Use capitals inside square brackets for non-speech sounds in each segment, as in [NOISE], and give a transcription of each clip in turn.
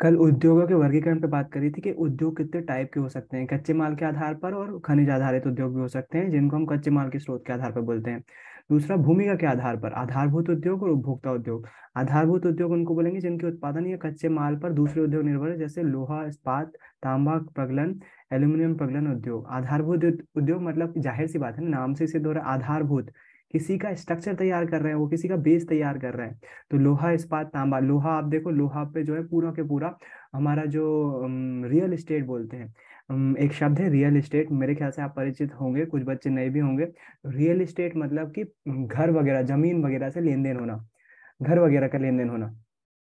कल उद्योगों के वर्गीकरण पे बात करी थी कि उद्योग कितने टाइप के हो सकते हैं कच्चे माल के आधार पर और खनिज आधारित उद्योग भी हो सकते हैं जिनको हम कच्चे माल के स्रोत के आधार पर बोलते हैं दूसरा भूमिका के आधार पर आधारभूत उद्योग और उपभोक्ता उद्योग आधारभूत उद्योग उनको बोलेंगे जिनके उत्पादन या कच्चे माल पर दूसरे उद्योग निर्भर है जैसे लोहा इस्पात तांबा प्रगलन एल्यूमिनियम प्रगलन उद्योग आधारभूत उद्योग मतलब जाहिर सी बात है नाम से इसे दो आधारभूत किसी का स्ट्रक्चर तैयार कर रहे हैं वो किसी का बेस तैयार कर रहे हैं तो लोहा इस्पात तांबा लोहा आप देखो लोहा पे जो है पूरा के पूरा हमारा जो रियल इस्टेट बोलते हैं एक शब्द है रियल इस्टेट मेरे ख्याल से आप परिचित होंगे कुछ बच्चे नए भी होंगे रियल इस्टेट मतलब कि घर वगैरह जमीन वगैरह से लेन देन होना घर वगैरह का लेन देन होना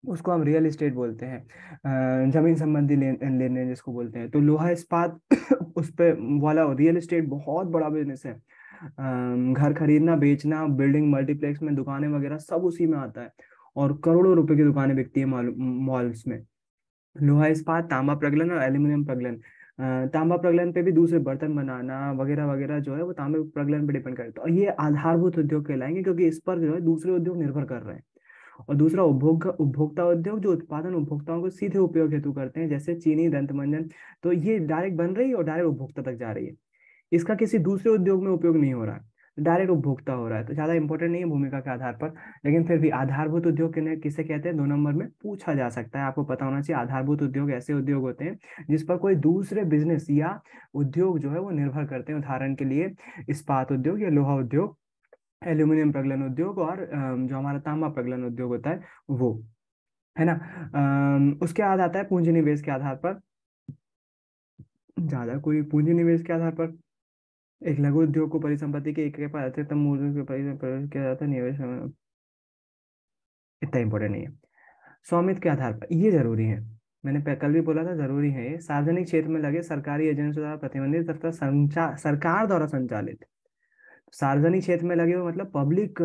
उसको हम रियल इस्टेट बोलते हैं जमीन संबंधी लेन देन जिसको बोलते हैं तो लोहा इस्पात [COUGHS] उस पर वाला रियल इस्टेट बहुत बड़ा बिजनेस है घर खरीदना बेचना बिल्डिंग मल्टीप्लेक्स में दुकानें वगैरह सब उसी में आता है और करोड़ों रुपए की दुकानें बिकती है मॉल्स में लोहा इस्पात तांबा प्रगलन और एल्यूमिनियम प्रगलन तांबा प्रगलन पे भी दूसरे बर्तन बनाना वगैरह वगैरह जो है वो तांबे प्रगलन पे डिपेंड करता है और ये आधारभूत उद्योग कहलाएंगे क्योंकि इस पर जो है दूसरे उद्योग निर्भर कर रहे हैं और दूसरा उपभोग उपभोक्ता उद्योग जो उत्पादन उपभोक्ताओं को सीधे उपयोग हेतु करते हैं जैसे चीनी दंत मंजन तो ये डायरेक्ट बन रही है और डायरेक्ट उपभोक्ता तक जा रही है इसका किसी दूसरे उद्योग में उपयोग नहीं हो रहा है डायरेक्ट उपभोक्ता हो रहा है तो ज्यादा इंपॉर्टेंट नहीं है भूमिका के आधार पर लेकिन फिर भी आधारभूत उद्योग किसे कहते हैं दो नंबर में पूछा जा सकता है आपको पता होना चाहिए आधारभूत उद्योग ऐसे उद्योग होते हैं जिस पर कोई दूसरे बिजनेस या उद्योग जो है वो निर्भर करते हैं उदाहरण के लिए इस्पात उद्योग या लोहा उद्योग एल्यूमिनियम प्रगलन उद्योग और जो हमारा तांबा प्रगलन उद्योग होता है वो है ना उसके बाद आता है पूंजी निवेश के आधार पर ज्यादा कोई पूंजी निवेश के आधार पर एक लघु उद्योग को परिसंपत्ति के एक पारिस्थितम मूल्य के परिसंपत्ति किया जाता है निवेश इतना इम्पोर्टेंट नहीं है स्वामित्व के आधार पर ये जरूरी है मैंने कल भी बोला था जरूरी है ये सार्वजनिक क्षेत्र में लगे सरकारी एजेंसियों द्वारा प्रतिबंधित तथा सरकार द्वारा संचालित सार्वजनिक क्षेत्र में लगे हुए मतलब पब्लिक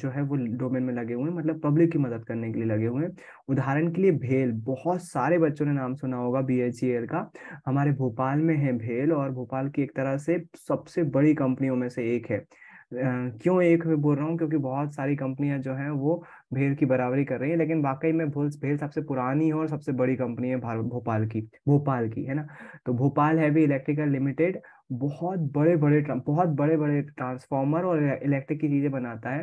जो है वो डोमेन में लगे हुए हैं मतलब पब्लिक की मदद करने के लिए लगे हुए हैं उदाहरण के लिए भेल बहुत सारे बच्चों ने नाम सुना होगा बी एच का हमारे भोपाल में है भेल और भोपाल की एक तरह से सबसे बड़ी कंपनियों में से एक है क्यों एक में बोल रहा हूँ क्योंकि बहुत सारी कंपनियां जो हैं वो भेल की बराबरी कर रही है लेकिन वाकई में भूल भेल सबसे पुरानी और सबसे बड़ी कंपनी है भोपाल की भोपाल की है ना तो भोपाल हैवी इलेक्ट्रिकल लिमिटेड बहुत बड़े बड़े बहुत बड़े बड़े ट्रांसफॉर्मर और इलेक्ट्रिक की चीज़ें बनाता है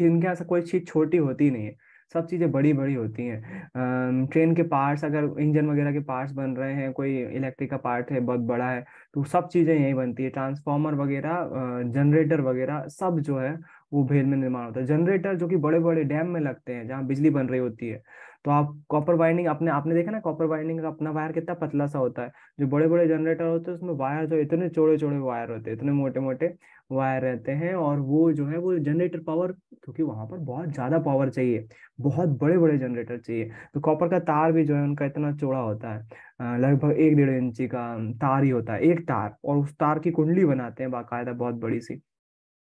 इनके यहाँ से कोई चीज़ छोटी होती नहीं है सब चीज़ें बड़ी बड़ी होती हैं ट्रेन के पार्ट्स अगर इंजन वगैरह के पार्ट्स बन रहे हैं कोई इलेक्ट्रिक का पार्ट है बहुत बड़ा है तो सब चीज़ें यहीं बनती है ट्रांसफार्मर वगैरह जनरेटर वगैरह सब जो है वो भेल में निर्माण होता है जनरेटर जो कि बड़े बड़े डैम में लगते हैं जहाँ बिजली बन रही होती है तो आप कॉपर वाइंडिंग अपने आपने देखा ना कॉपर वाइंडिंग का अपना वायर कितना पतला सा होता है जो बड़े बड़े जनरेटर होते हैं उसमें वायर जो इतने चौड़े चौड़े वायर होते हैं इतने मोटे मोटे वायर रहते हैं और वो जो है वो जनरेटर पावर क्योंकि वहां पर बहुत ज्यादा पावर चाहिए बहुत बड़े बड़े जनरेटर चाहिए तो कॉपर का तार भी जो है उनका इतना चौड़ा होता है लगभग एक डेढ़ इंची का तार ही होता है एक तार और उस तार की कुंडली बनाते हैं बाकायदा बहुत बड़ी सी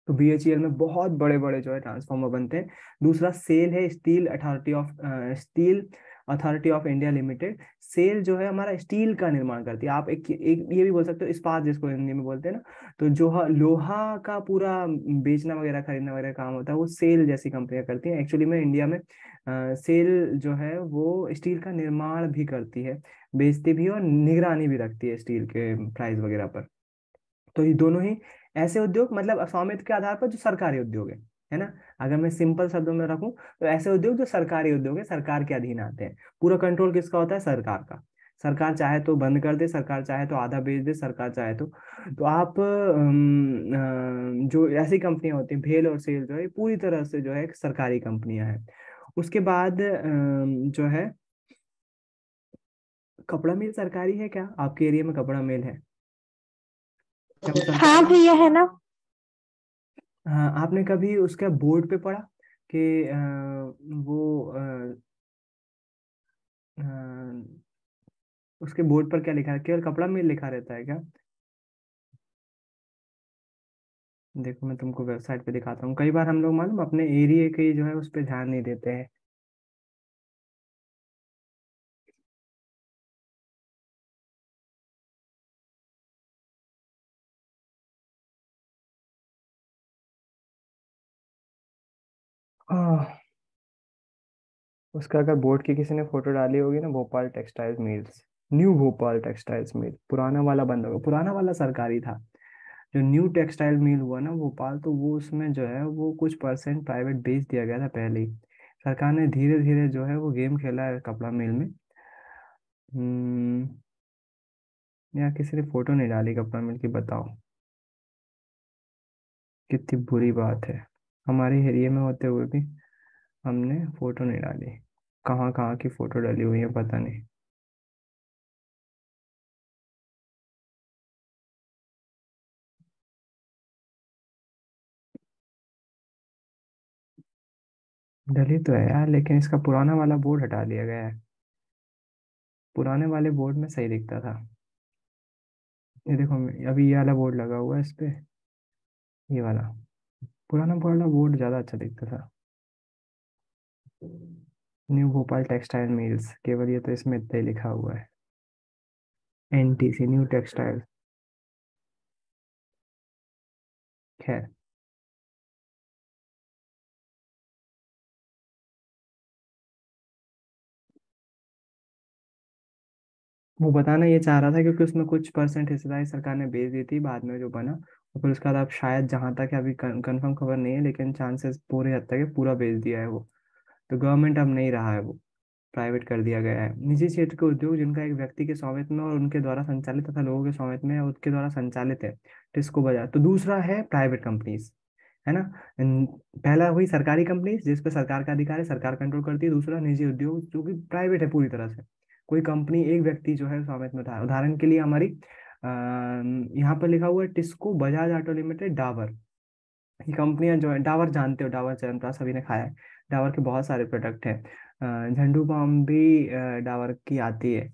तो बी एच ई एल में बहुत बड़े बड़े जो है ट्रांसफॉर्मर बनते हैं दूसरा सेल है steel authority of steel authority of India limited SAIL जो है हमारा स्टील का निर्माण करती है आप एक, एक ये भी बोल सकते हो इस्पात जिसको हिंदी में बोलते हैं ना तो जो लोहा का पूरा बेचना वगैरह खरीदना वगैरह काम होता है वो सेल जैसी कंपनियां करती हैं एक्चुअली में इंडिया में आ, सेल जो है वो स्टील का निर्माण भी करती है बेचती भी और निगरानी भी रखती है स्टील के प्राइस वगैरह पर तो ये दोनों ही ऐसे उद्योग मतलब स्वामित्व के आधार पर जो सरकारी उद्योग है है ना अगर मैं सिंपल शब्दों में रखूं तो ऐसे उद्योग जो सरकारी उद्योग है सरकार के अधीन आते हैं पूरा कंट्रोल किसका होता है सरकार का सरकार चाहे तो बंद कर दे सरकार चाहे तो आधा बेच दे सरकार चाहे तो तो आप जो ऐसी कंपनियां होती हैं भेल और सेल जो है पूरी तरह से जो है सरकारी कंपनियां हैं उसके बाद जो है कपड़ा मिल सरकारी है क्या आपके एरिया में कपड़ा मिल है हाँ भैया तो है ना हाँ, आपने कभी उसका बोर्ड पे पढ़ा कि वो आ, उसके बोर्ड पर क्या लिखा है केवल कपड़ा में लिखा रहता है क्या देखो मैं तुमको वेबसाइट पे दिखाता हूँ कई बार हम लोग मालूम अपने एरिया के जो है उस पर ध्यान नहीं देते हैं उसका अगर बोर्ड की किसी ने फोटो डाली होगी ना Bhopal textile mills new Bhopal textiles mill पुराना वाला बंद होगा पुराना वाला सरकारी था जो न्यू टेक्सटाइल मिल हुआ ना भोपाल तो वो उसमें जो है वो कुछ परसेंट प्राइवेट बेच दिया गया था पहले ही सरकार ने धीरे धीरे जो है वो गेम खेला है कपड़ा मिल में हम्म। या किसी ने फोटो नहीं डाली कपड़ा मिल की बताओ कितनी बुरी बात है हमारे एरिए में होते हुए भी हमने फ़ोटो नहीं डाली कहाँ कहाँ की फ़ोटो डाली हुई है पता नहीं डली तो है यार लेकिन इसका पुराना वाला बोर्ड हटा दिया गया है पुराने वाले बोर्ड में सही दिखता था ये देखो अभी ये वाला बोर्ड लगा हुआ है इस पर ये वाला पुराना वाला बोर्ड ज़्यादा अच्छा दिखता था न्यू भोपाल टेक्सटाइल मिल्स केवल ये तो इसमें इतना ही लिखा हुआ है N T C new textile खैर वो बताना ये चाह रहा था क्योंकि उसमें कुछ परसेंट हिस्सेदारी सरकार ने बेच दी थी बाद में जो बना और तो फिर उसके बाद आप शायद जहाँ तक अभी कंफर्म खबर नहीं है लेकिन चांसेस पूरे हद तक पूरा बेच दिया है वो तो गवर्नमेंट अब नहीं रहा है वो प्राइवेट कर दिया गया है निजी क्षेत्र के उद्योग जिनका एक व्यक्ति के स्वामित्व में और उनके द्वारा संचालित तथा लोगों के स्वामित्व में उसके द्वारा संचालित है टिस्को बाजार तो दूसरा है प्राइवेट कंपनीज है ना पहला हुई सरकारी कंपनी जिस पर सरकार का अधिकार है सरकार कंट्रोल करती है दूसरा निजी उद्योग जो कि प्राइवेट है पूरी तरह से कोई कंपनी एक व्यक्ति जो है स्वामित्व में था उदाहरण के लिए हमारी यहाँ पर लिखा हुआ है टिस्को बजाज ऑटो लिमिटेड डावर ये कंपनियां जो है डावर जानते हो डावर चरमता सभी ने खाया है डावर के बहुत सारे प्रोडक्ट हैं झंडू पाम भी डावर की आती है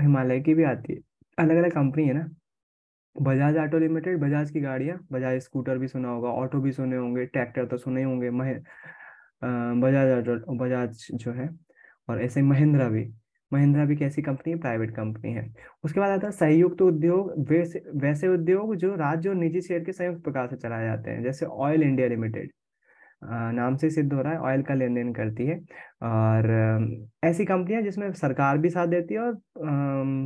हिमालय की भी आती है अलग अलग कंपनी है ना बजाज ऑटो लिमिटेड बजाज की गाड़ियाँ बजाज स्कूटर भी सुना होगा ऑटो भी सुने होंगे ट्रैक्टर तो सुने होंगे महे बजाज ऑटो बजाज जो है और ऐसे महिंद्रा भी महिंद्रा भी कैसी कंपनी है प्राइवेट कंपनी है उसके बाद आता है संयुक्त उद्योग वैसे वैसे उद्योग जो राज्य और निजी शेयर के संयुक्त प्रकार से चलाए जाते हैं जैसे ऑयल इंडिया लिमिटेड नाम से सिद्ध हो रहा है ऑयल का लेन देन करती है और ऐसी कंपनियां जिसमें सरकार भी साथ देती है और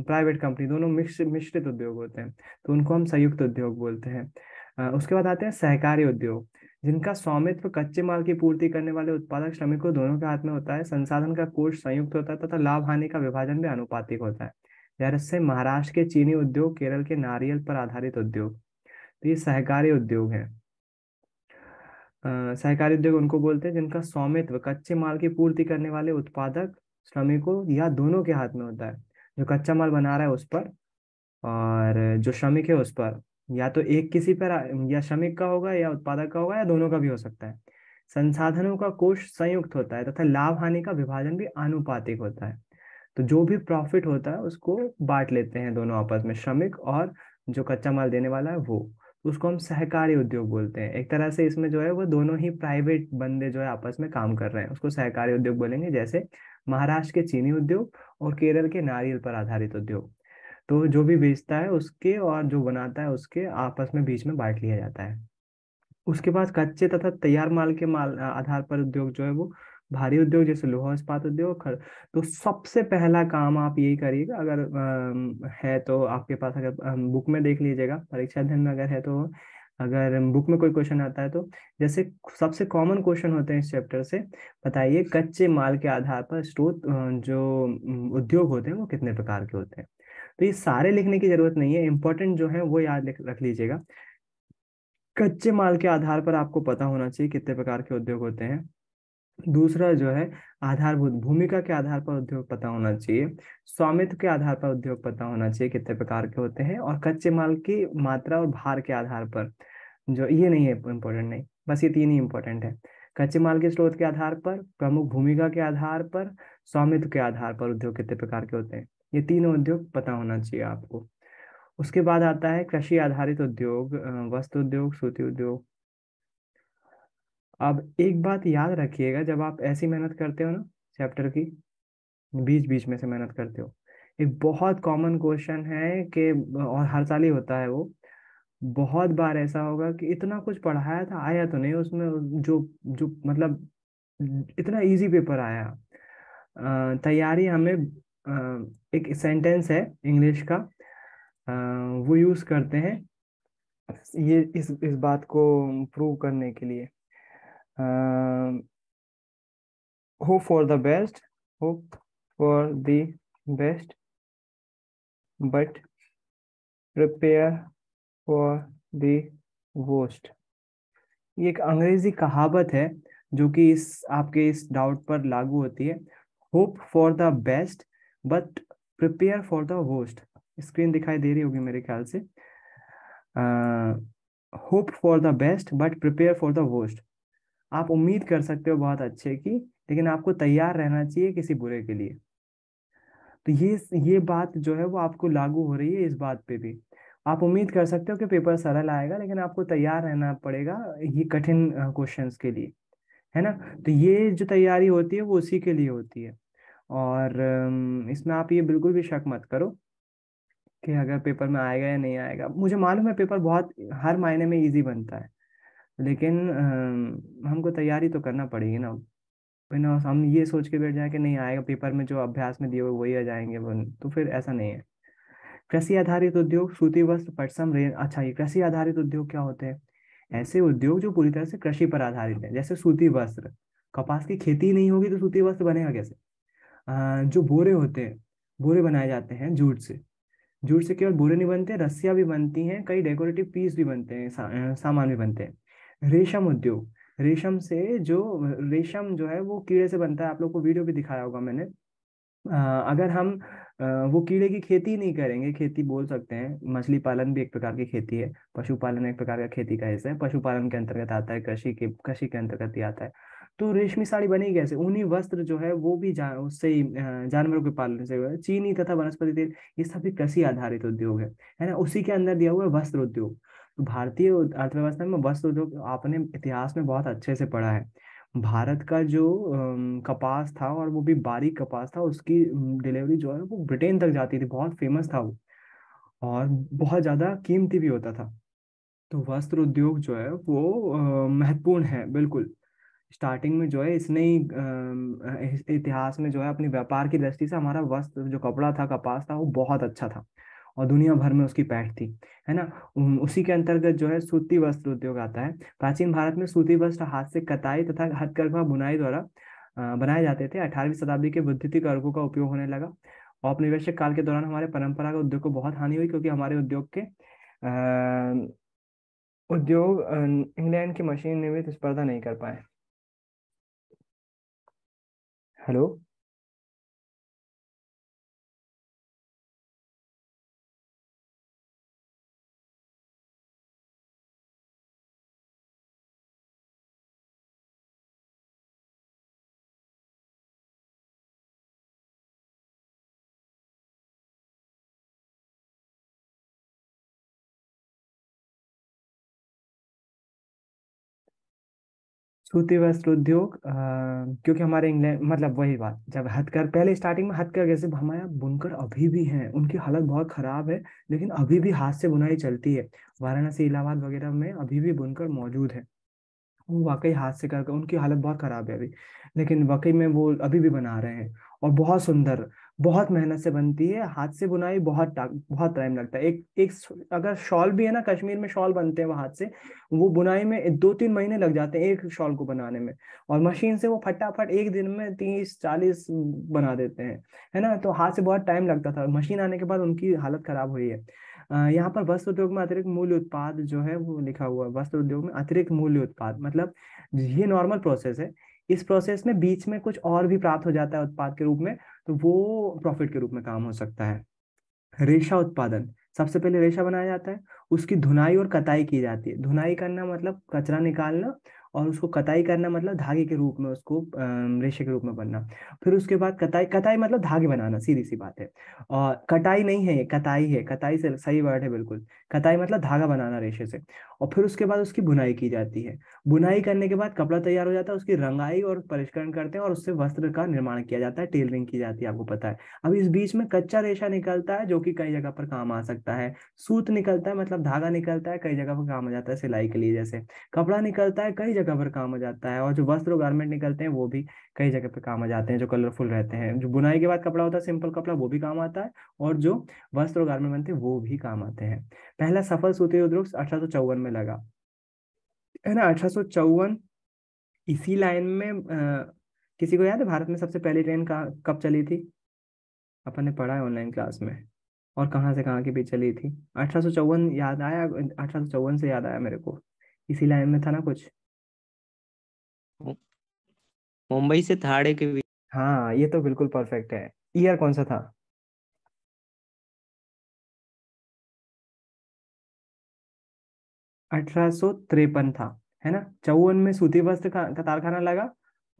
प्राइवेट कंपनी दोनों मिश्र मिश्रित उद्योग होते हैं तो उनको हम संयुक्त उद्योग बोलते हैं उसके बाद आते हैं सहकारी उद्योग जिनका स्वामित्व कच्चे माल की पूर्ति करने वाले उत्पादक श्रमिकों दोनों के हाथ में होता है संसाधन का कोष संयुक्त होता है तथा लाभ हानि का विभाजन भी अनुपातिक होता है यार इससे महाराष्ट्र के चीनी उद्योग केरल के नारियल पर आधारित उद्योग तो ये सहकारी उद्योग है सहकारी उद्योग उनको बोलते हैं जिनका स्वामित्व कच्चे माल की पूर्ति करने वाले उत्पादक श्रमिकों या दोनों के हाथ में होता है जो कच्चा माल बना रहा है उस पर और जो श्रमिक है उस पर या तो एक किसी पर या श्रमिक का होगा या उत्पादक का होगा या दोनों का भी हो सकता है संसाधनों का कोष संयुक्त होता है तथा लाभ हानि का विभाजन भी आनुपातिक होता है तो जो भी प्रॉफिट होता है उसको बांट लेते हैं दोनों आपस में श्रमिक और जो कच्चा माल देने वाला है वो तो उसको हम सहकारी उद्योग बोलते हैं एक तरह से इसमें जो है वो दोनों ही प्राइवेट बंदे जो है आपस में काम कर रहे हैं उसको सहकारी उद्योग बोलेंगे जैसे महाराष्ट्र के चीनी उद्योग और केरल के नारियल पर आधारित उद्योग तो जो भी बेचता है उसके और जो बनाता है उसके आपस में बीच में बांट लिया जाता है उसके बाद कच्चे तथा तैयार माल के माल आधार पर उद्योग जो है वो भारी उद्योग जैसे लोहा इस्पात उद्योग खर तो सबसे पहला काम आप यही करिएगा अगर है तो आपके पास अगर बुक में देख लीजिएगा परीक्षा अध्ययन में अगर है तो अगर बुक में कोई क्वेश्चन आता है तो जैसे सबसे कॉमन क्वेश्चन होते हैं इस चैप्टर से बताइए कच्चे माल के आधार पर स्रोत जो उद्योग होते हैं वो कितने प्रकार के होते हैं तो ये सारे लिखने की जरूरत नहीं है इंपॉर्टेंट जो है वो याद रख लीजिएगा कच्चे माल के आधार पर आपको पता होना चाहिए कितने प्रकार के उद्योग होते हैं दूसरा जो है आधारभूत भूमिका के आधार पर उद्योग पता होना चाहिए स्वामित्व के आधार पर उद्योग पता होना चाहिए कितने प्रकार के होते हैं और कच्चे माल की मात्रा और भार के आधार पर जो ये नहीं है इम्पोर्टेंट नहीं बस ये तीन ही इम्पोर्टेंट है कच्चे माल के स्रोत के आधार पर प्रमुख भूमिका के आधार पर स्वामित्व के आधार पर उद्योग कितने प्रकार के होते हैं ये तीनों उद्योग पता होना चाहिए आपको उसके बाद आता है कृषि आधारित उद्योग वस्त्र उद्योग सूती उद्योग अब एक बात याद रखिएगा जब आप ऐसी मेहनत करते हो ना चैप्टर की बीच बीच में से मेहनत करते हो एक बहुत कॉमन क्वेश्चन है कि और हर साल ही होता है वो बहुत बार ऐसा होगा कि इतना कुछ पढ़ाया था आया तो नहीं उसमें जो जो मतलब इतना इजी पेपर आया तैयारी हमें एक सेंटेंस है इंग्लिश का वो यूज़ करते हैं ये इस इस बात को प्रूव करने के लिए hope for the best hope for the best but prepare for the worst ये एक अंग्रेजी कहावत है जो कि इस आपके इस डाउट पर लागू होती है hope for the best but prepare for the worst screen दिखाई दे रही होगी मेरे ख्याल से hope for the best but prepare for the worst आप उम्मीद कर सकते हो बहुत अच्छे की लेकिन आपको तैयार रहना चाहिए किसी बुरे के लिए तो ये ये बात जो है वो आपको लागू हो रही है इस बात पे भी आप उम्मीद कर सकते हो कि पेपर सरल आएगा लेकिन आपको तैयार रहना पड़ेगा ये कठिन क्वेश्चंस के लिए है ना तो ये जो तैयारी होती है वो उसी के लिए होती है और इसमें आप ये बिल्कुल भी शक मत करो कि अगर पेपर में आएगा या नहीं आएगा मुझे मालूम है पेपर बहुत हर मायने में इजी बनता है लेकिन हमको तैयारी तो करना पड़ेगी ना बिना हम ये सोच के बैठ जाए कि नहीं आएगा पेपर में जो अभ्यास में दिए हुए वही आ जाएंगे वो तो फिर ऐसा नहीं है कृषि आधारित उद्योग सूती वस्त्र पटसम रेन अच्छा ये कृषि आधारित उद्योग क्या होते हैं ऐसे उद्योग जो पूरी तरह से कृषि पर आधारित है जैसे सूती वस्त्र कपास की खेती नहीं होगी तो सूती वस्त्र बनेगा कैसे जो बोरे होते हैं बोरे बनाए जाते हैं जूट से जूट से केवल बोरे नहीं बनते रस्सियाँ भी बनती हैं कई डेकोरेटिव पीस भी बनते हैं सा, सामान भी बनते हैं रेशम उद्योग रेशम से जो रेशम जो है वो कीड़े से बनता है आप लोग को वीडियो भी दिखाया होगा मैंने आ, अगर हम आ, वो कीड़े की खेती नहीं करेंगे खेती बोल सकते हैं मछली पालन भी एक प्रकार की खेती है पशुपालन एक प्रकार का खेती का हिस्सा है पशुपालन के अंतर्गत आता है कृषि के कृषि के अंतर्गत ही आता है तो रेशमी साड़ी बनी कैसे ऊनी वस्त्र जो है वो भी जा, उससे जानवरों के पालने से है चीनी तथा वनस्पति तेल ये सभी कृषि आधारित उद्योग है है ना उसी के अंदर दिया हुआ है वस्त्र उद्योग तो भारतीय अर्थव्यवस्था में वस्त्र उद्योग आपने इतिहास में बहुत अच्छे से पढ़ा है भारत का जो कपास था और वो भी बारीक कपास था उसकी डिलीवरी जो है वो ब्रिटेन तक जाती थी बहुत फेमस था वो और बहुत ज़्यादा कीमती भी होता था तो वस्त्र उद्योग जो है वो महत्वपूर्ण है बिल्कुल स्टार्टिंग में जो है इसने ही इतिहास में जो है अपने व्यापार की दृष्टि से हमारा वस्त्र जो कपड़ा था कपास था वो बहुत अच्छा था और दुनिया भर में उसकी पैठ थी है ना उसी के अंतर्गत जो है सूती वस्त्र उद्योग आता है प्राचीन भारत में सूती वस्त्र हाथ से कताई तथा हथकरघा बुनाई द्वारा बनाए जाते थे अठारहवीं शताब्दी के विद्युत अर्घों का उपयोग होने लगा औपनिवेशिक काल के दौरान हमारे परंपरागत उद्योग को बहुत हानि हुई क्योंकि हमारे उद्योग के आ, उद्योग इंग्लैंड की मशीन निर्मित स्पर्धा नहीं कर पाए Hello सूती वस्त्र उद्योग क्योंकि हमारे इंग्लैंड मतलब वही बात जब हथकर पहले स्टार्टिंग में हथकर जैसे हमारे यहाँ बुनकर अभी भी हैं उनकी हालत बहुत खराब है लेकिन अभी भी हाथ से बुनाई चलती है वाराणसी इलाहाबाद वगैरह में अभी भी बुनकर मौजूद है वो वाकई हाथ से करके उनकी हालत बहुत खराब है अभी लेकिन वाकई में वो अभी भी बना रहे हैं और बहुत सुंदर बहुत मेहनत से बनती है हाथ से बुनाई बहुत बहुत टाइम लगता है एक एक अगर शॉल भी है ना कश्मीर में शॉल बनते हैं वो हाथ से वो बुनाई में दो तीन महीने लग जाते हैं एक शॉल को बनाने में और मशीन से वो फटाफट एक दिन में तीस चालीस बना देते हैं है ना तो हाथ से बहुत टाइम लगता था मशीन आने के बाद उनकी हालत खराब हुई है यहाँ पर वस्त्र उद्योग में अतिरिक्त मूल्य उत्पाद जो है वो लिखा हुआ है वस्त्र उद्योग में अतिरिक्त मूल्य उत्पाद मतलब ये नॉर्मल प्रोसेस है इस प्रोसेस में बीच में कुछ और भी प्राप्त हो जाता है उत्पाद के रूप में तो वो प्रॉफिट के रूप में काम हो सकता है रेशा उत्पादन सबसे पहले रेशा बनाया जाता है उसकी धुनाई और कताई की जाती है धुनाई करना मतलब कचरा निकालना और उसको कताई करना मतलब धागे के रूप में उसको रेशे के रूप में बनना फिर उसके बाद कताई कताई मतलब धागे बनाना सीधी सी बात है और कटाई नहीं है कताई है कताई से सही वर्ड है बिल्कुल कताई मतलब धागा बनाना रेशे से और फिर उसके बाद उसकी बुनाई की जाती है बुनाई करने के बाद कपड़ा तैयार हो जाता है उसकी रंगाई और परिष्करण करते हैं और उससे वस्त्र का निर्माण किया जाता है टेलरिंग की जाती है आपको पता है अब इस बीच में कच्चा रेशा निकलता है जो कि कई जगह पर काम आ सकता है सूत निकलता है मतलब धागा निकलता है कई जगह पर काम आ जाता है सिलाई के लिए जैसे कपड़ा निकलता है कई जगह पर काम आ जाता है और जो वस्त्र और गारमेंट निकलते हैं वो भी कई जगह पर काम आ जाते हैं जो कलरफुल रहते हैं जो बुनाई के बाद कपड़ा होता है सिंपल कपड़ा वो भी काम आता है और जो वस्त्र और गारमेंट बनते हैं वो भी काम आते हैं पहला सफल सूती उद्योग अठारह में लगा है ना अठारह इसी लाइन में आ, किसी को याद है भारत में सबसे पहली ट्रेन कब चली थी अपन ने पढ़ा है ऑनलाइन क्लास में और कहाँ से कहाँ के बीच चली थी अठारह याद आया अठारह से याद आया मेरे को इसी लाइन में था ना कुछ मुंबई से थाड़े के बीच हाँ ये तो बिल्कुल परफेक्ट है ईयर कौन सा था अठारह था है ना चौवन में सूती वस्त्र का, कारखाना लगा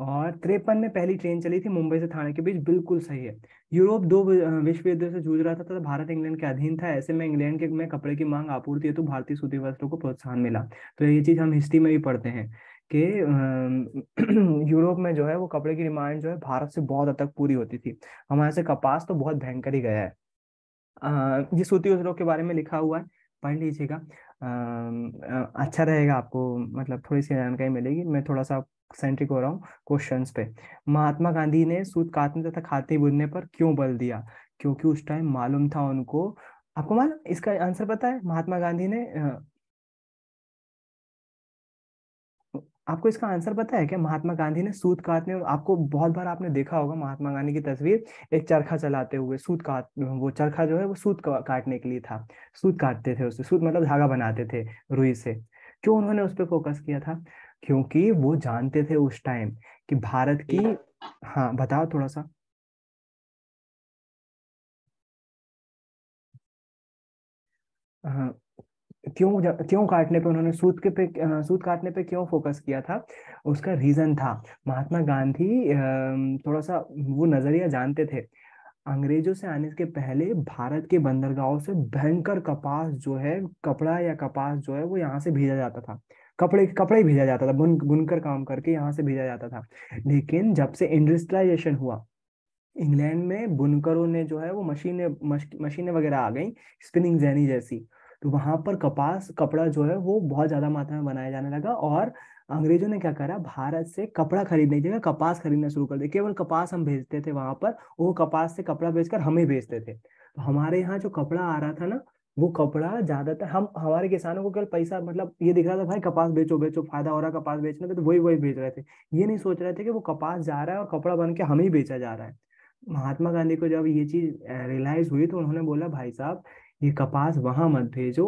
और त्रेपन में पहली ट्रेन चली थी मुंबई से थाने के बीच बिल्कुल सही है यूरोप दो विश्व युद्ध से जूझ रहा था तथा तो भारत इंग्लैंड के अधीन था ऐसे में इंग्लैंड के में कपड़े की मांग आपूर्ति है तो भारतीय सूती वस्त्रों को प्रोत्साहन मिला तो ये चीज हम हिस्ट्री में भी पढ़ते हैं कि [CLEARS THROAT] यूरोप में जो है वो कपड़े की डिमांड जो है भारत से बहुत हद तक पूरी होती थी हमारे से कपास तो बहुत भयंकर ही गया है ये सूती उद्योग के बारे में लिखा हुआ है पढ़ लीजिएगा अच्छा रहेगा आपको मतलब थोड़ी सी जानकारी मिलेगी मैं थोड़ा सा सेंट्रिक हो रहा हूँ क्वेश्चंस पे महात्मा गांधी ने सूत काटने तथा खाते बुनने पर क्यों बल दिया क्योंकि उस टाइम मालूम था उनको आपको मालूम इसका आंसर पता है महात्मा गांधी ने आपको इसका आंसर पता है क्या महात्मा गांधी ने सूत काटने आपको बहुत बार आपने देखा होगा महात्मा गांधी की तस्वीर एक चरखा चलाते हुए सूत काट वो चरखा जो है वो सूत काटने के लिए था सूत काटते थे उससे सूत मतलब धागा बनाते थे रुई से क्यों उन्होंने उस पर फोकस किया था क्योंकि वो जानते थे उस टाइम कि भारत की हाँ बताओ थोड़ा सा हाँ क्यों क्यों काटने पे उन्होंने सूद के पे सूद काटने पे क्यों फोकस किया था उसका रीजन था महात्मा गांधी थोड़ा सा वो नजरिया जानते थे अंग्रेजों से आने के पहले भारत के बंदरगाहों से भयंकर कपास जो है कपड़ा या कपास जो है वो यहाँ से भेजा जाता था कपड़े कपड़े ही भेजा जाता था बुन बुनकर काम करके यहाँ से भेजा जाता था लेकिन जब से इंडस्ट्रियलाइजेशन हुआ इंग्लैंड में बुनकरों ने जो है वो मशीनें मशीनें वगैरह आ गई स्पिनिंग जैनी जैसी तो वहां पर कपास कपड़ा जो है वो बहुत ज़्यादा मात्रा में बनाया जाने लगा और अंग्रेजों ने क्या करा भारत से कपड़ा खरीदने की जगह कपास खरीदना शुरू कर दिया केवल कपास हम भेजते थे वहां पर वो कपास से कपड़ा बेचकर हमें भेजते थे तो हमारे यहाँ जो कपड़ा आ रहा था ना वो कपड़ा ज्यादातर हम हमारे किसानों को केवल पैसा मतलब ये दिख रहा था भाई कपास बेचो बेचो फायदा हो रहा है कपास बेचने में तो वही वही बेच रहे थे ये नहीं सोच रहे थे कि वो कपास जा रहा है और कपड़ा बन के हमें ही बेचा जा रहा है महात्मा गांधी को जब ये चीज रियलाइज हुई तो उन्होंने बोला भाई साहब ये कपास वहां मत भेजो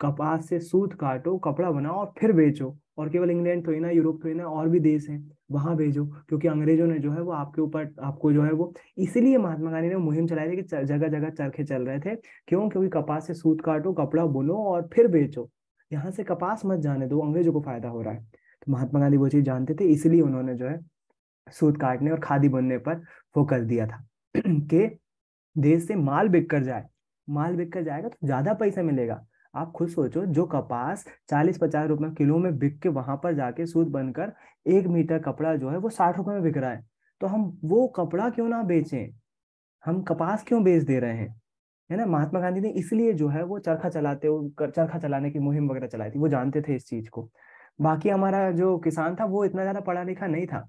कपास से सूत काटो कपड़ा बनाओ और फिर बेचो और केवल इंग्लैंड तो ही ना यूरोप तो ही ना और भी देश हैं वहां भेजो क्योंकि अंग्रेजों ने जो है वो आपके ऊपर आपको जो है वो इसीलिए महात्मा गांधी ने मुहिम चलाई थी कि जगह जगह चरखे चल रहे थे क्यों क्योंकि कपास से सूत काटो कपड़ा बुनो और फिर बेचो यहाँ से कपास मत जाने दो अंग्रेजों को फायदा हो रहा है तो महात्मा गांधी वो चीज जानते थे इसीलिए उन्होंने जो है सूत काटने और खादी बुनने पर फोकस दिया था [CLEARS THROAT] कि देश से माल बिक कर जाए माल बिक कर जाएगा तो ज्यादा पैसा मिलेगा आप खुद सोचो जो कपास चालीस पचास रुपए किलो में बिक के वहां पर जाके सूद बनकर एक मीटर कपड़ा जो है वो साठ रुपए में बिक रहा है तो हम वो कपड़ा क्यों ना बेचें हम कपास क्यों बेच दे रहे हैं है ना महात्मा गांधी ने इसलिए जो है वो चरखा चलाते हुए चरखा चलाने की मुहिम वगैरह चलाई थी वो जानते थे इस चीज को बाकी हमारा जो किसान था वो इतना ज्यादा पढ़ा लिखा नहीं था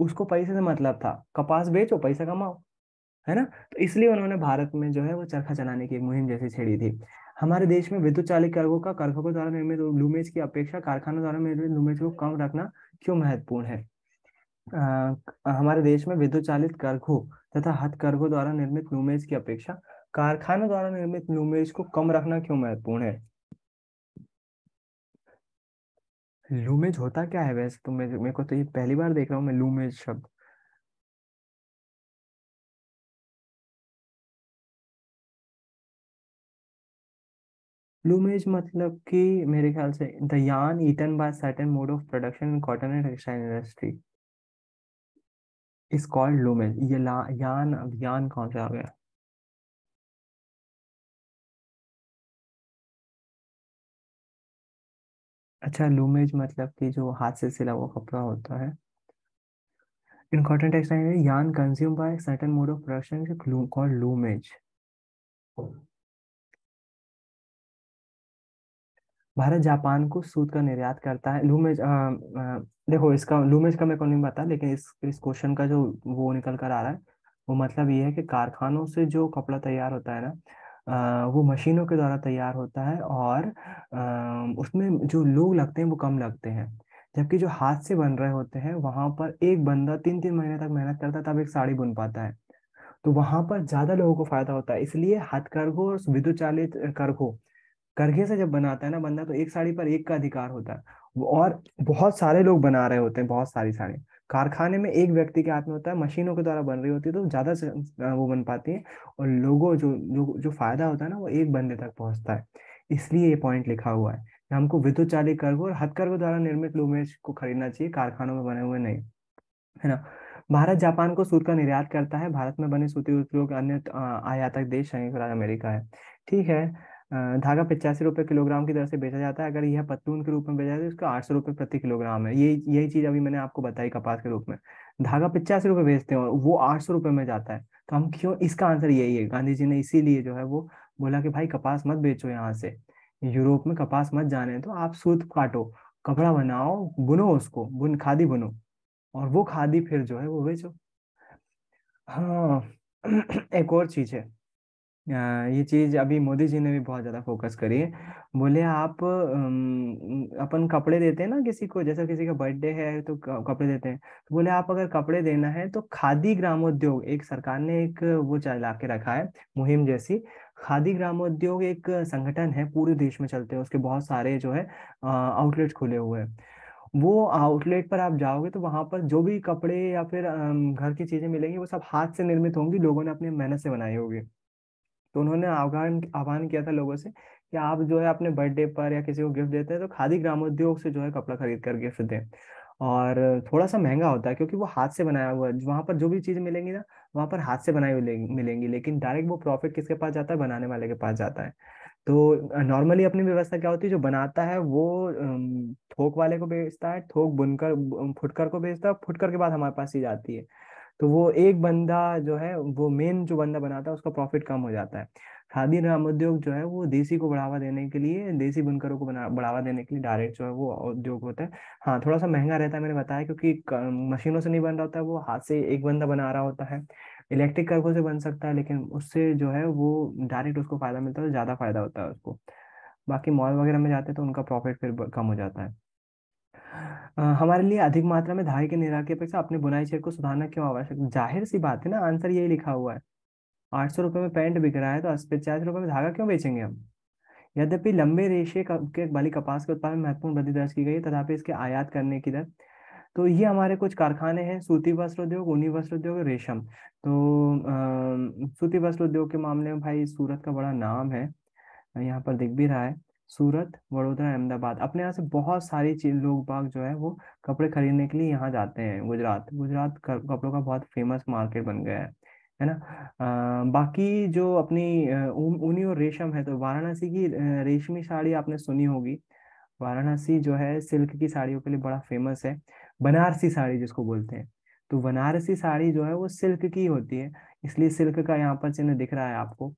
उसको पैसे से मतलब था कपास बेचो पैसा कमाओ है ना तो इसलिए उन्होंने भारत में जो है वो चरखा चलाने की मुहिम जैसी छेड़ी थी हमारे देश में विद्युत चालित कर्गो का कारकों द्वारा निर्मित लूमेज की अपेक्षा कारखानों द्वारा निर्मित लूमेज को कम रखना क्यों महत्वपूर्ण है आ, हमारे देश में विद्युत चालित कारखों तथा कर्गो द्वारा निर्मित लूमेज की अपेक्षा कारखानों द्वारा निर्मित लूमेज को कम रखना क्यों महत्वपूर्ण है लूमेज होता क्या है वैसे तो मेरे को तो ये पहली बार देख रहा हूँ मैं लूमेज शब्द प्लूमेज मतलब कि मेरे ख्याल से the yarn eaten by certain mode of production in cotton and textile industry is called loomage ये यान अब यार्न कौन सा आ गया अच्छा लूमेज मतलब कि जो हाथ से सिला हुआ कपड़ा होता है in cotton textile yarn consume by certain mode of production called loomage Bharat Japan को सूद का निर्यात करता है लूमेज आ, आ, देखो इसका लूमेज का मेरे को नहीं बता लेकिन इस इस क्वेश्चन का जो वो निकल कर आ रहा है वो मतलब ये है कि कारखानों से जो कपड़ा तैयार होता है ना आ, वो मशीनों के द्वारा तैयार होता है और आ, उसमें जो लोग लगते हैं वो कम लगते हैं जबकि जो हाथ से बन रहे होते हैं वहाँ पर एक बंदा तीन तीन महीने तक मेहनत करता है तब एक साड़ी बुन पाता है तो वहाँ पर ज़्यादा लोगों को फायदा होता है इसलिए हाथ और विद्युत चालित करघो करघे से जब बनाता है ना बंदा तो एक साड़ी पर एक का अधिकार होता है और बहुत सारे लोग बना रहे होते हैं बहुत सारी साड़ी कारखाने में एक व्यक्ति के हाथ में होता है मशीनों के द्वारा बन रही होती है तो ज़्यादा वो बन पाती है और लोगों जो जो जो फायदा होता है ना वो एक बंदे तक पहुंचता है इसलिए ये पॉइंट लिखा हुआ है हमको विद्युत चालित कर्गो और हथकर्गो द्वारा निर्मित लूमेज को खरीदना चाहिए कारखानों में बने हुए नहीं है ना भारत जापान को सूत का निर्यात करता है भारत में बने सूती उद्योग अन्य आयातक देश संयुक्त राज्य अमेरिका है ठीक है धागा पचासी रुपये किलोग्राम की दर से बेचा जाता है अगर यह पत्तून के रूप में बेचा जाता है तो उसका आठ सौ रुपये प्रति किलोग्राम है ये यही चीज़ अभी मैंने आपको बताई कपास के रूप में धागा पचासी रुपये बेचते हैं और वो आठ सौ रुपये में जाता है तो हम क्यों इसका आंसर यही है गांधी जी ने इसीलिए जो है वो बोला कि भाई कपास मत बेचो यहाँ से यूरोप में कपास मत जाने तो आप सूत काटो कपड़ा बनाओ बुनो उसको बुन खादी बुनो और वो खादी फिर जो है वो बेचो हाँ [CLEARS THROAT] एक और चीज है ये चीज़ अभी मोदी जी ने भी बहुत ज़्यादा फ़ोकस करी है। बोले आप अपन कपड़े देते हैं ना किसी को जैसा किसी का बर्थडे है तो कपड़े देते हैं। तो बोले आप अगर कपड़े देना है तो खादी ग्रामोद्योग एक सरकार ने एक वो चला के रखा है मुहिम जैसी। खादी ग्रामोद्योग एक संगठन है पूरे देश में चलते हैं उसके बहुत सारे जो है आउटलेट खुले हुए हैं। वो आउटलेट पर आप जाओगे तो वहां पर जो भी कपड़े या फिर घर की चीज़ें मिलेंगी वो सब हाथ से निर्मित होंगी, लोगों ने अपनी मेहनत से बनाई होगी। तो उन्होंने आह्वान आह्वान किया था लोगों से कि आप जो है अपने बर्थडे पर या किसी को गिफ्ट देते हैं तो खादी ग्रामोद्योग से जो है कपड़ा खरीद कर गिफ्ट दें और थोड़ा सा महंगा होता है क्योंकि वो हाथ से बनाया हुआ है वहाँ पर जो भी चीज़ मिलेंगी ना वहाँ पर हाथ से बनाई हुई मिलेंगी लेकिन डायरेक्ट वो प्रॉफिट किसके पास जाता है बनाने वाले के पास जाता है तो नॉर्मली अपनी व्यवस्था क्या होती है जो बनाता है वो थोक वाले को बेचता है थोक बुनकर फुटकर को बेचता है फुटकर के बाद हमारे पास चीज आती है तो वो एक बंदा जो है वो मेन जो बंदा बनाता है उसका प्रॉफिट कम हो जाता है खादी उद्योग जो है वो देसी को बढ़ावा देने के लिए देसी बुनकरों को बढ़ावा देने के लिए डायरेक्ट जो है वो उद्योग होता है हाँ थोड़ा सा महंगा रहता है मैंने बताया क्योंकि मशीनों से नहीं बन रहा होता है वो हाथ से एक बंदा बना रहा होता है इलेक्ट्रिक कार्गो से बन सकता है लेकिन उससे जो है वो डायरेक्ट उसको फायदा मिलता है ज़्यादा फायदा होता है उसको बाकी मॉल वगैरह में जाते हैं तो उनका प्रॉफिट फिर कम हो जाता है हमारे लिए अधिक मात्रा में धागे के निरा की अपेक्षा अपने बुनाई क्षेत्र को सुधारना क्यों आवश्यक जाहिर सी बात है ना आंसर यही लिखा हुआ है आठ सौ रुपये में पैंट बिक रहा है तो पचास रुपये में धागा क्यों बेचेंगे हम यद्यपि लंबे रेशे के वाली कपास के उत्पादन में महत्वपूर्ण वृद्धि दर्ज की गई है तथापि इसके आयात करने की दर तो ये हमारे कुछ कारखाने हैं सूती वस्त्र उद्योग ऊनी वस्त्र उद्योग रेशम तो सूती वस्त्र उद्योग के मामले में भाई सूरत का बड़ा नाम है यहाँ पर दिख भी रहा है सूरत वडोदरा अहमदाबाद अपने यहाँ से बहुत सारी चीज लोग बाग जो है वो कपड़े खरीदने के लिए यहाँ जाते हैं गुजरात गुजरात कपड़ों का बहुत फेमस मार्केट बन गया है है ना आ, बाकी जो अपनी ऊनी और रेशम है तो वाराणसी की रेशमी साड़ी आपने सुनी होगी वाराणसी जो है सिल्क की साड़ियों के लिए बड़ा फेमस है बनारसी साड़ी जिसको बोलते हैं तो बनारसी साड़ी जो है वो सिल्क की होती है इसलिए सिल्क का यहाँ पर चिन्ह दिख रहा है आपको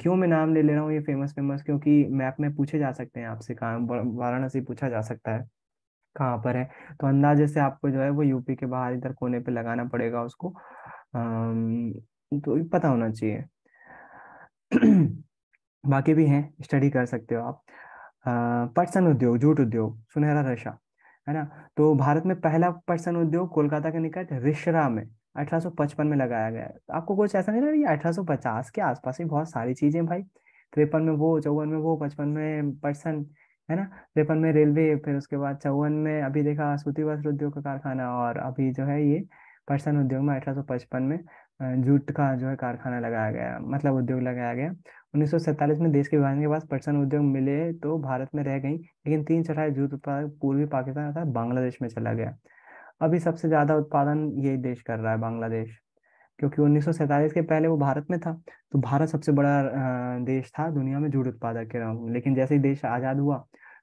क्यों मैं नाम ले ले रहा हूँ ये फेमस फेमस क्योंकि मैप में पूछे जा सकते हैं आपसे कहाँ वाराणसी पूछा जा सकता है कहाँ पर है तो अंदाजे से आपको जो है वो यूपी के बाहर इधर कोने पे लगाना पड़ेगा उसको तो पता होना चाहिए बाकी भी हैं स्टडी कर सकते हो आप पटसन उद्योग जूट उद्योग सुनहरा रेशा है ना तो भारत में पहला पटसन उद्योग कोलकाता के निकट रिशरा में 1855 में लगाया गया तो आपको कुछ ऐसा नहीं लग रहा अठारह पचास के आसपास ही बहुत सारी चीज़ें भाई तिरपन में वो चौवन में वो पचपन में पर्सन है ना तिरपन में रेलवे फिर उसके बाद चौवन में अभी देखा सूती वस्त्र उद्योग का कारखाना और अभी जो है ये पर्सन उद्योग में अठारह में जूट का जो है कारखाना लगाया गया मतलब उद्योग लगाया गया उन्नीस में देश के विभाजन के बाद पर्सन उद्योग मिले तो भारत में रह गई लेकिन तीन चढ़ाई जूट उत्पादक पूर्वी पाकिस्तान अर्थात बांग्लादेश में चला गया अभी सबसे ज़्यादा उत्पादन यही देश कर रहा है बांग्लादेश क्योंकि उन्नीस के पहले वो भारत में था तो भारत सबसे बड़ा देश था दुनिया में जूट उत्पादक के नाम लेकिन जैसे ही देश आज़ाद हुआ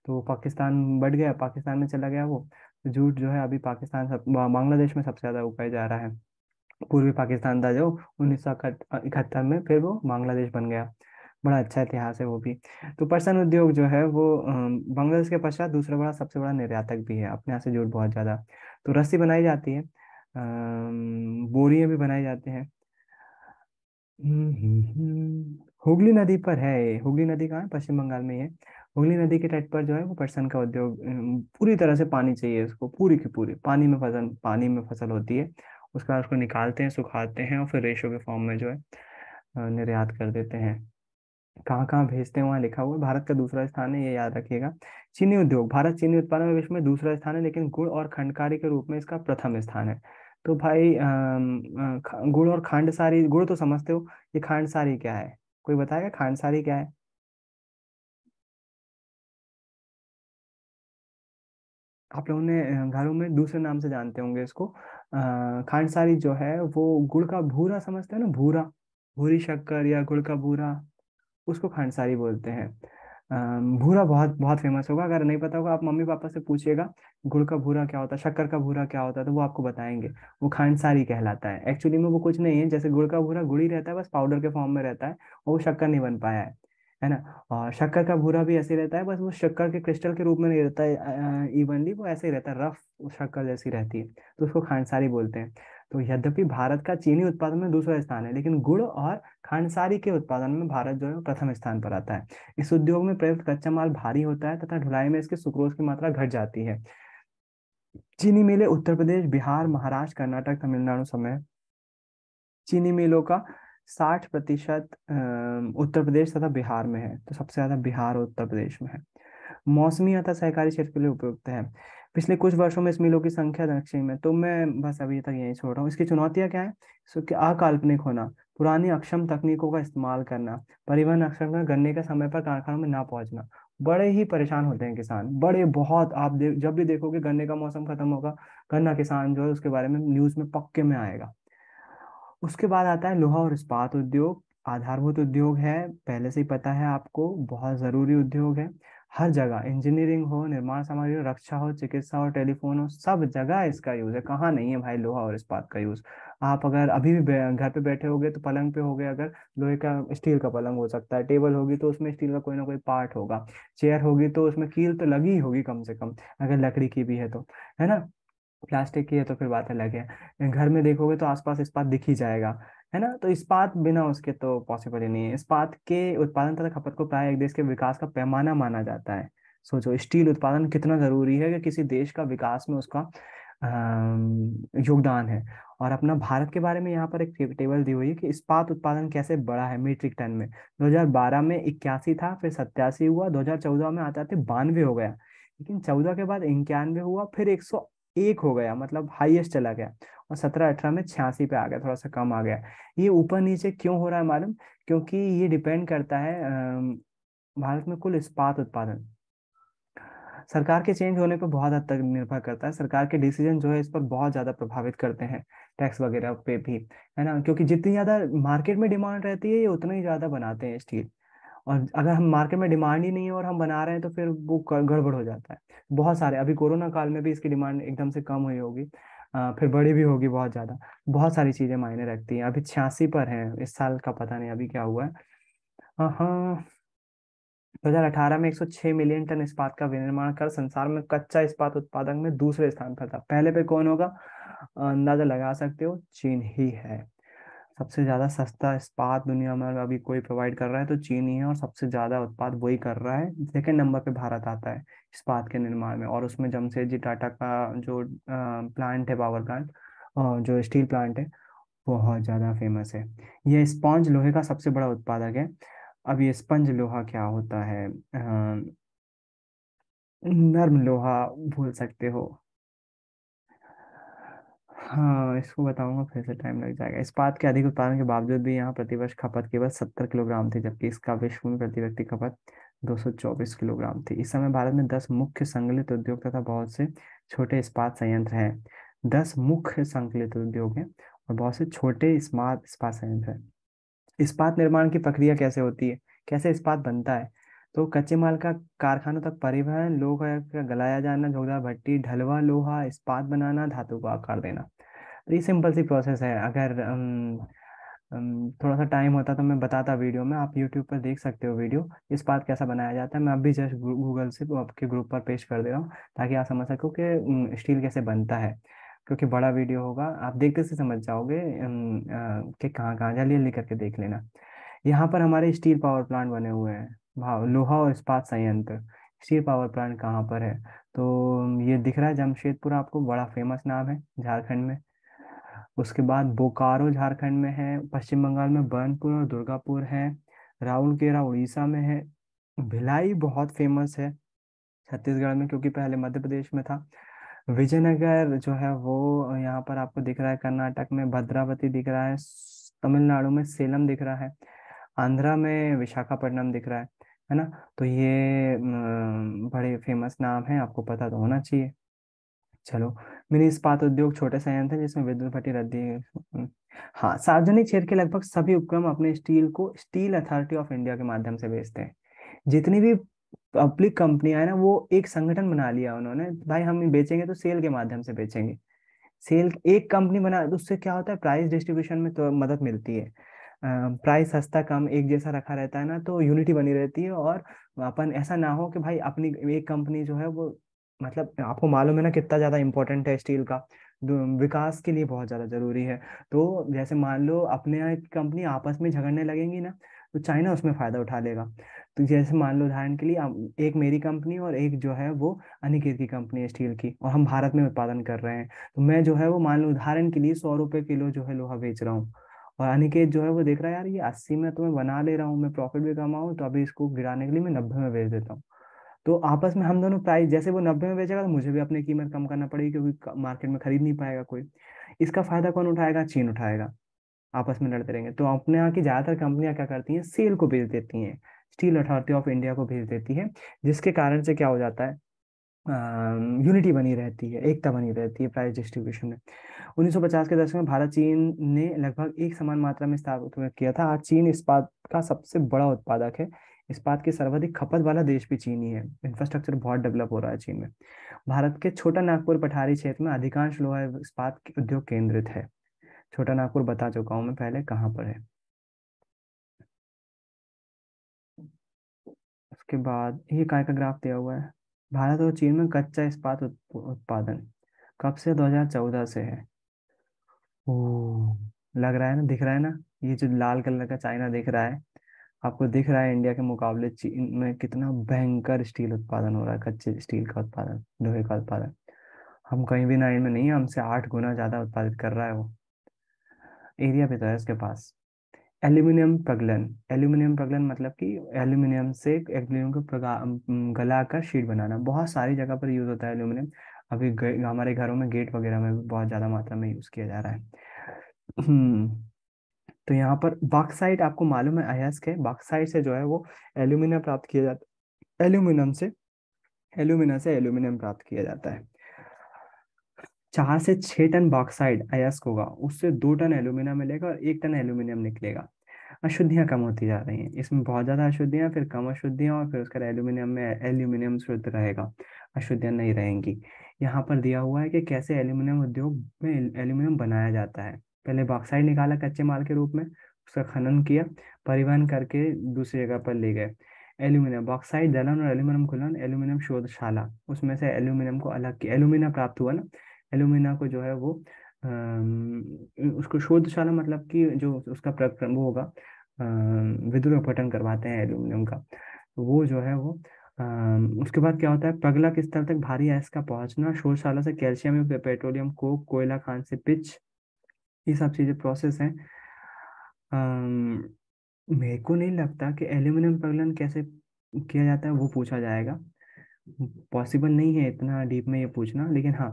तो पाकिस्तान बढ़ गया पाकिस्तान में चला गया वो तो जूट जो है अभी पाकिस्तान सब बांग्लादेश में सबसे ज़्यादा उगाया जा रहा है पूर्वी पाकिस्तान था जो उन्नीस इकहत्तर में फिर वो बांग्लादेश बन गया बड़ा अच्छा इतिहास है वो भी तो पर्सन उद्योग जो है वो बांग्लादेश के पश्चात दूसरा बड़ा सबसे बड़ा निर्यातक भी है अपने यहाँ से जूट बहुत ज़्यादा तो रस्सी बनाई जाती है बोरियां भी बनाए जाते हैं हम्म, हुगली नदी पर है हुगली नदी कहाँ है पश्चिम बंगाल में है हुगली नदी के तट पर जो है वो पटसन का उद्योग पूरी तरह से पानी चाहिए उसको पूरी की पूरी पानी में फसल पानी में फसल होती है उसके बाद उसको निकालते हैं सुखाते हैं और फिर रेशो के फॉर्म में जो है निर्यात कर देते हैं कहाँ कहाँ भेजते हैं वहाँ लिखा हुआ है भारत का दूसरा स्थान है ये याद रखिएगा चीनी उद्योग भारत चीनी उत्पादन में विश्व में दूसरा स्थान है लेकिन गुड़ और खंडकारी के रूप में इसका प्रथम स्थान है तो भाई गुड़ और खांड सारी गुड़ तो समझते हो ये खांड सारी क्या है कोई बताएगा खांड सारी क्या है आप लोगों ने घरों में दूसरे नाम से जानते होंगे इसको खांडसारी जो है वो गुड़ का भूरा समझते हैं ना भूरा भूरी शक्कर या गुड़ का भूरा उसको खांडसारी बोलते हैं भूरा बहुत बहुत फेमस होगा अगर नहीं पता होगा आप मम्मी पापा से पूछिएगा गुड़ का भूरा क्या होता है शक्कर का भूरा क्या होता है तो वो आपको बताएंगे वो खांडसारी कहलाता है एक्चुअली में वो कुछ नहीं है जैसे गुड़ का भूरा गुड़ ही रहता है बस पाउडर के फॉर्म में रहता है और वो शक्कर नहीं बन पाया है है ना और शक्कर का भूरा भी ऐसे रहता है बस वो शक्कर के क्रिस्टल के रूप में नहीं रहता है इवनली वो ऐसे ही रहता है रफ शक्कर जैसी रहती है तो उसको खांडसारी बोलते हैं तो यद्यपि भारत का चीनी उत्पादन में दूसरा स्थान है लेकिन गुड़ और खांडसारी के उत्पादन में भारत जो है प्रथम स्थान पर आता है इस उद्योग में प्रयुक्त कच्चा माल भारी होता है तथा ढुलाई में इसके सुक्रोज की मात्रा घट जाती है चीनी मिले उत्तर प्रदेश बिहार महाराष्ट्र कर्नाटक तमिलनाडु समय चीनी मिलों का साठ प्रतिशत उत्तर प्रदेश तथा बिहार में है तो सबसे ज्यादा बिहार और उत्तर प्रदेश में है मौसमी अथा सहकारी क्षेत्र के लिए उपयुक्त है पिछले कुछ वर्षों में इस मिलों की संख्या दक्षिण में तो मैं बस अभी तक यही छोड़ रहा हूँ इसकी चुनौतियाँ क्या है सो कि अकाल्पनिक होना पुरानी अक्षम तकनीकों का इस्तेमाल करना परिवहन अक्षम गन्ने का समय पर कारखानों में ना पहुंचना बड़े ही परेशान होते हैं किसान बड़े बहुत आप देख जब भी देखोगे गन्ने का मौसम खत्म होगा गन्ना किसान जो है उसके बारे में न्यूज में पक्के में आएगा उसके बाद आता है लोहा और इस्पात उद्योग आधारभूत उद्योग है पहले से ही पता है आपको बहुत जरूरी उद्योग है हर जगह इंजीनियरिंग हो निर्माण सामग्री हो रक्षा हो चिकित्सा हो टेलीफोन हो सब जगह इसका यूज है कहाँ नहीं है भाई लोहा और इस्पात का यूज आप अगर अभी भी घर पे बैठे होगे तो पलंग पे हो गए अगर लोहे का स्टील का पलंग हो सकता है टेबल होगी तो उसमें स्टील का कोई ना कोई पार्ट होगा चेयर होगी तो उसमें कील तो लगी होगी कम से कम अगर लकड़ी की भी है तो है ना प्लास्टिक की है तो फिर बात अलग है घर में देखोगे तो आसपास इस्पात दिख ही जाएगा है ना तो इस्पात बिना उसके तो पॉसिबल ही नहीं है इस्पात के उत्पादन तथा खपत को प्राय एक देश के विकास का पैमाना माना जाता है सोचो स्टील उत्पादन कितना जरूरी है कि किसी देश का विकास में उसका योगदान है और अपना भारत के बारे में यहाँ पर एक टेबल दी हुई है कि इस्पात उत्पादन कैसे बढ़ा है मीट्रिक टन में 2012 में इक्यासी था फिर सत्यासी हुआ 2014 में आते आते बानवे हो गया लेकिन चौदह के बाद इक्यानवे हुआ फिर एक सौ एक हो गया मतलब हाईएस्ट चला गया और सत्रह अठारह में छियासी पे आ गया थोड़ा सा कम आ गया ये ऊपर नीचे क्यों हो रहा है मालूम क्योंकि ये डिपेंड करता है भारत में कुल इस्पात उत्पादन सरकार के चेंज होने पर बहुत हद तक निर्भर करता है सरकार के डिसीजन जो है इस पर बहुत ज़्यादा प्रभावित करते हैं टैक्स वगैरह पे भी है ना क्योंकि जितनी ज़्यादा मार्केट में डिमांड रहती है ये उतना ही ज़्यादा बनाते हैं स्टील और अगर हम मार्केट में डिमांड ही नहीं है और हम बना रहे हैं तो फिर वो गड़बड़ हो जाता है बहुत सारे अभी कोरोना काल में भी इसकी डिमांड एकदम से कम हुई होगी फिर बड़ी भी होगी बहुत ज़्यादा बहुत सारी चीज़ें मायने रखती हैं अभी छियासी पर हैं इस साल का पता नहीं अभी क्या हुआ है हाँ दो हज़ार अठारह में एक सौ छह मिलियन टन इस्पात का विनिर्माण कर संसार में कच्चा इस्पात उत्पादन में दूसरे स्थान पर था पहले पे कौन होगा अंदाजा लगा सकते हो चीन ही है सबसे ज़्यादा सस्ता इस्पात दुनिया में अभी कोई प्रोवाइड कर रहा है तो चीन ही है और सबसे ज़्यादा उत्पाद वही कर रहा है सेकेंड नंबर पे भारत आता है इस्पात के निर्माण में और उसमें जमशेद जी टाटा का जो प्लांट है पावर प्लांट जो स्टील प्लांट है बहुत ज़्यादा फेमस है यह स्पॉन्ज लोहे का सबसे बड़ा उत्पादक है अब ये स्पंज लोहा क्या होता है नर्म लोहा भूल सकते हो हाँ इसको बताऊंगा फिर से टाइम लग जाएगा इस्पात के अधिक उत्पादन के बावजूद भी यहाँ प्रतिवर्ष खपत केवल सत्तर किलोग्राम थी जबकि इसका विश्व में प्रति व्यक्ति खपत दो सौ चौबीस किलोग्राम थी इस समय भारत में दस मुख्य संकलित उद्योग तथा बहुत से छोटे इस्पात संयंत्र हैं दस मुख्य संकलित उद्योग हैं और बहुत से छोटे इस्पात इस्पात संयंत्र हैं इस्पात निर्माण की प्रक्रिया कैसे होती है कैसे इस्पात बनता है तो कच्चे माल का कारखानों तक परिवहन लोह का गलाया जाना जोगदार भट्टी ढलवा लोहा इस्पात बनाना धातु को आकार देना तो ये सिंपल सी प्रोसेस है अगर um, um, थोड़ा सा टाइम होता तो मैं बताता वीडियो में आप यूट्यूब पर देख सकते हो वीडियो इस बात कैसा बनाया जाता है मैं अभी जस्ट गूगल से आपके ग्रुप पर पेश कर दे रहा हूँ ताकि आप समझ सको कि स्टील um, कैसे बनता है क्योंकि बड़ा वीडियो होगा आप देखते से समझ जाओगे कि कहाँ कहाँ जल्दी जल्दी करके देख लेना यहाँ पर हमारे स्टील पावर प्लांट बने हुए हैं भाव लोहा और इस्पात संयंत्र स्टील पावर प्लांट कहाँ पर है तो ये दिख रहा है जमशेदपुर आपको बड़ा फेमस नाम है झारखंड में उसके बाद बोकारो झारखंड में है पश्चिम बंगाल में बर्नपुर और दुर्गापुर है राउरकेला उड़ीसा में है भिलाई बहुत फेमस है छत्तीसगढ़ में क्योंकि पहले मध्य प्रदेश में था विजयनगर जो है वो यहाँ पर आपको दिख रहा है कर्नाटक में भद्रावती दिख रहा है तमिलनाडु में सेलम दिख रहा है आंध्रा में विशाखापट्टनम दिख रहा है है ना तो ये बड़े फेमस नाम है आपको पता तो होना चाहिए चलो मिनी इस्पात उद्योग छोटे संयंत्र है जिसमें विद्युत भट्टी रद्दी हाँ सार्वजनिक क्षेत्र के लगभग सभी उपक्रम अपने स्टील को स्टील अथॉरिटी ऑफ इंडिया के माध्यम से बेचते हैं जितनी भी पब्लिक कंपनियां है ना वो एक संगठन बना लिया उन्होंने भाई हम बेचेंगे तो सेल के माध्यम से बेचेंगे सेल एक कंपनी बना तो उससे क्या होता है प्राइस डिस्ट्रीब्यूशन में तो मदद मिलती है प्राइस सस्ता कम एक जैसा रखा रहता है ना तो यूनिटी बनी रहती है और अपन ऐसा ना हो कि भाई अपनी एक कंपनी जो है वो मतलब आपको मालूम है ना कितना ज़्यादा इम्पोर्टेंट है स्टील का विकास के लिए बहुत ज़्यादा ज़रूरी है तो जैसे मान लो अपने कंपनी आपस में झगड़ने लगेंगी ना तो चाइना उसमें फ़ायदा उठा लेगा तो जैसे मान लो उदाहरण के लिए एक मेरी कंपनी और एक जो है वो अनिकेत की कंपनी है स्टील की और हम भारत में उत्पादन कर रहे हैं तो मैं जो है वो मान लो उदाहरण के लिए सौ रुपये किलो जो है लोहा बेच रहा हूँ और अनिकेत जो है वो देख रहा है यार ये अस्सी में तो मैं बना ले रहा हूँ मैं प्रॉफिट भी कमाऊँ तो अभी इसको गिराने के लिए मैं नब्बे में बेच देता हूँ तो आपस में हम दोनों प्राइस जैसे वो नब्बे में बेचेगा तो मुझे भी अपनी कीमत कम करना पड़ेगी क्योंकि मार्केट में खरीद नहीं पाएगा कोई इसका फायदा कौन उठाएगा चीन उठाएगा आपस में लड़ते रहेंगे तो अपने यहाँ की ज़्यादातर कंपनियाँ क्या करती हैं सेल को भेज देती हैं स्टील अथॉरिटी ऑफ इंडिया को भेज देती है जिसके कारण से क्या हो जाता है यूनिटी बनी रहती है एकता बनी रहती है प्राइस डिस्ट्रीब्यूशन में 1950 के दशक में भारत चीन ने लगभग एक समान मात्रा में स्थापित किया था आज चीन इस्पात का सबसे बड़ा उत्पादक है इस्पात की सर्वाधिक खपत वाला देश भी चीन ही है इंफ्रास्ट्रक्चर बहुत डेवलप हो रहा है चीन में भारत के छोटा नागपुर पठारी क्षेत्र में अधिकांश लोहा इस्पात उद्योग केंद्रित है छोटा नागपुर बता चुका हूँ मैं पहले कहाँ पर है उसके बाद ये काय का ग्राफ दिया हुआ है भारत और चीन में कच्चा इस्पात उत्पादन कब से 2014 से है ओ लग रहा है ना दिख रहा है ना ये जो लाल कलर का चाइना दिख रहा है आपको दिख रहा है इंडिया के मुकाबले चीन में कितना भयंकर स्टील उत्पादन हो रहा है कच्चे स्टील का उत्पादन लोहे का उत्पादन हम कहीं भी नाइन में नहीं है हमसे आठ गुना ज़्यादा उत्पादित कर रहा है वो एरिया भी तो है उसके पास एल्यूमिनियम प्रगलन एल्यूमिनियम प्रगलन मतलब कि एल्यूमिनियम से एल्यूमिनियम को गला कर शीट बनाना बहुत सारी जगह पर यूज़ होता है एल्यूमिनियम अभी हमारे घरों में गेट वगैरह में भी बहुत ज़्यादा मात्रा में यूज़ किया जा रहा है हम्म। तो यहाँ पर बाक्साइट आपको मालूम है अयस्क है बाक्साइट से जो है वो एल्यूमिनियम प्राप्त किया जाता है एल्यूमिनियम से एल्यूमिना से एल्यूमिनियम प्राप्त किया जाता है चार से छह टन बॉक्साइड अयस्क होगा उससे दो टन एल्यूमिना मिलेगा और एक टन एल्यूमिनियम निकलेगा अशुद्धियाँ कम होती जा रही हैं इसमें बहुत ज़्यादा अशुद्धियाँ फिर कम अशुद्धियाँ और फिर उसका एल्यूमिनियम में एल्यूमिनियम शुद्ध रहेगा अशुद्धियाँ नहीं रहेंगी यहाँ पर दिया हुआ है कि कैसे एल्यूमिनियम उद्योग में एल्यूमिनियम बनाया जाता है पहले बॉक्साइड निकाला कच्चे माल के रूप में उसका खनन किया परिवहन करके दूसरी जगह पर ले गए एल्यूमिनियम बॉक्साइड दलहन और एल्यूमिनियम खुलन एल्यूमिनियम शोधशाला उसमें से एल्यूमिनियम को अलग किया एल्यूमिना प्राप्त हुआ ना एल्यूमिना को जो है वो उसको शोधशाला मतलब कि जो उसका प्रक्रम वो होगा विद्युत अपटन करवाते हैं एल्यूमिनियम का वो जो है वो आ, उसके बाद क्या होता है पगला के स्तर तक भारी आयस का पहुंचना शोधशाला से कैल्शियम पेट्रोलियम को कोयला खान से पिच ये सब चीज़ें प्रोसेस हैं मेरे को नहीं लगता कि एल्यूमिनियम पगलन कैसे किया जाता है वो पूछा जाएगा पॉसिबल नहीं है इतना डीप में ये पूछना लेकिन हाँ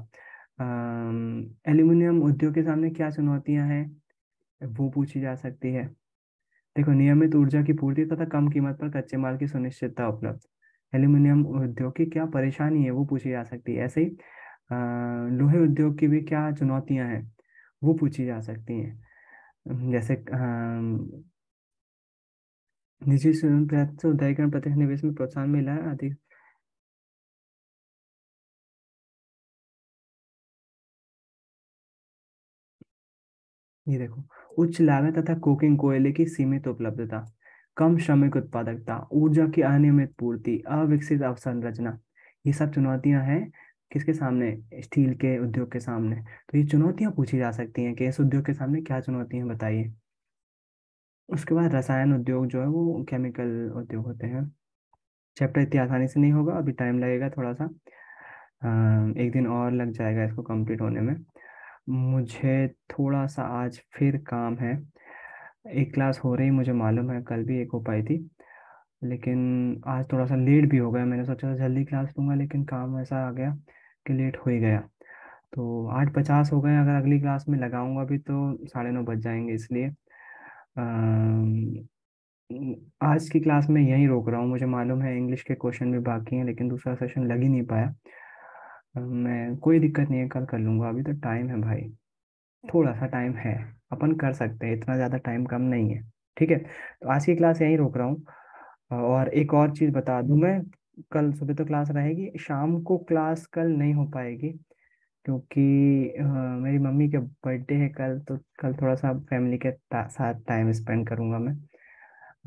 एल्यूमिनियम उद्योग के सामने क्या चुनौतियां हैं वो पूछी जा सकती है देखो नियमित ऊर्जा की पूर्ति तथा कम कीमत पर कच्चे माल की सुनिश्चितता उपलब्ध एल्यूमिनियम उद्योग की क्या परेशानी है वो पूछी जा सकती है ऐसे ही लोहे उद्योग की भी क्या चुनौतियां हैं वो पूछी जा सकती हैं जैसे निजी स्वयं प्रयास से उदारीकरण प्रत्यक्ष निवेश में प्रोत्साहन मिला है अधिक ये देखो उच्च लागत तथा कोकिंग कोयले की सीमित उपलब्धता कम श्रमिक उत्पादकता ऊर्जा की अनियमित पूर्ति अविकसित अवसंरचना ये सब चुनौतियां हैं किसके सामने स्टील के उद्योग के सामने तो ये चुनौतियां पूछी जा सकती हैं कि इस उद्योग के सामने क्या चुनौतियां बताइए उसके बाद रसायन उद्योग जो है वो केमिकल उद्योग होते हैं चैप्टर इतनी आसानी से नहीं होगा अभी टाइम लगेगा थोड़ा सा एक दिन और लग जाएगा इसको कंप्लीट होने में मुझे थोड़ा सा आज फिर काम है एक क्लास हो रही मुझे मालूम है कल भी एक हो पाई थी लेकिन आज थोड़ा सा लेट भी हो गया मैंने सोचा था जल्दी क्लास लूँगा लेकिन काम ऐसा आ गया कि लेट हो ही गया तो आठ पचास हो गए अगर अगली क्लास में लगाऊंगा भी तो साढ़े नौ बज जाएंगे इसलिए आज की क्लास में यहीं रोक रहा हूँ मुझे मालूम है इंग्लिश के क्वेश्चन भी बाकी हैं लेकिन दूसरा सेशन लग ही नहीं पाया मैं कोई दिक्कत नहीं है कल कर लूँगा अभी तो टाइम है भाई थोड़ा सा टाइम है अपन कर सकते हैं इतना ज़्यादा टाइम कम नहीं है ठीक है तो आज की क्लास यहीं रोक रहा हूँ और एक और चीज़ बता दूं मैं कल सुबह तो क्लास रहेगी शाम को क्लास कल नहीं हो पाएगी क्योंकि हाँ, मेरी मम्मी के बर्थडे है कल तो कल थोड़ा सा फैमिली के साथ टाइम स्पेंड करूँगा मैं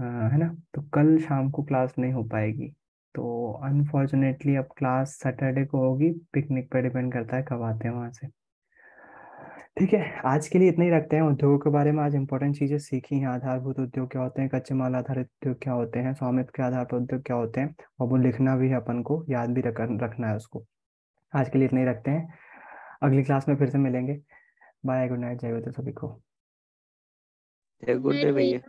आ, है ना तो कल शाम को क्लास नहीं हो पाएगी तो अनफॉर्चुनेटली अब क्लास सैटरडे को होगी पिकनिक पर डिपेंड करता है कब आते हैं वहाँ से ठीक है आज के लिए इतना ही रखते हैं उद्योग के बारे में आज इंपॉर्टेंट चीज़ें सीखी हैं आधारभूत उद्योग क्या होते हैं कच्चे माल आधारित उद्योग क्या होते हैं स्वामित्व के आधार पर उद्योग क्या होते हैं और वो लिखना भी है अपन को याद भी रख, रखना है उसको आज के लिए इतना ही रखते हैं अगली क्लास में फिर से मिलेंगे बाय गुड नाइट जय हो सभी को गुड डे भैया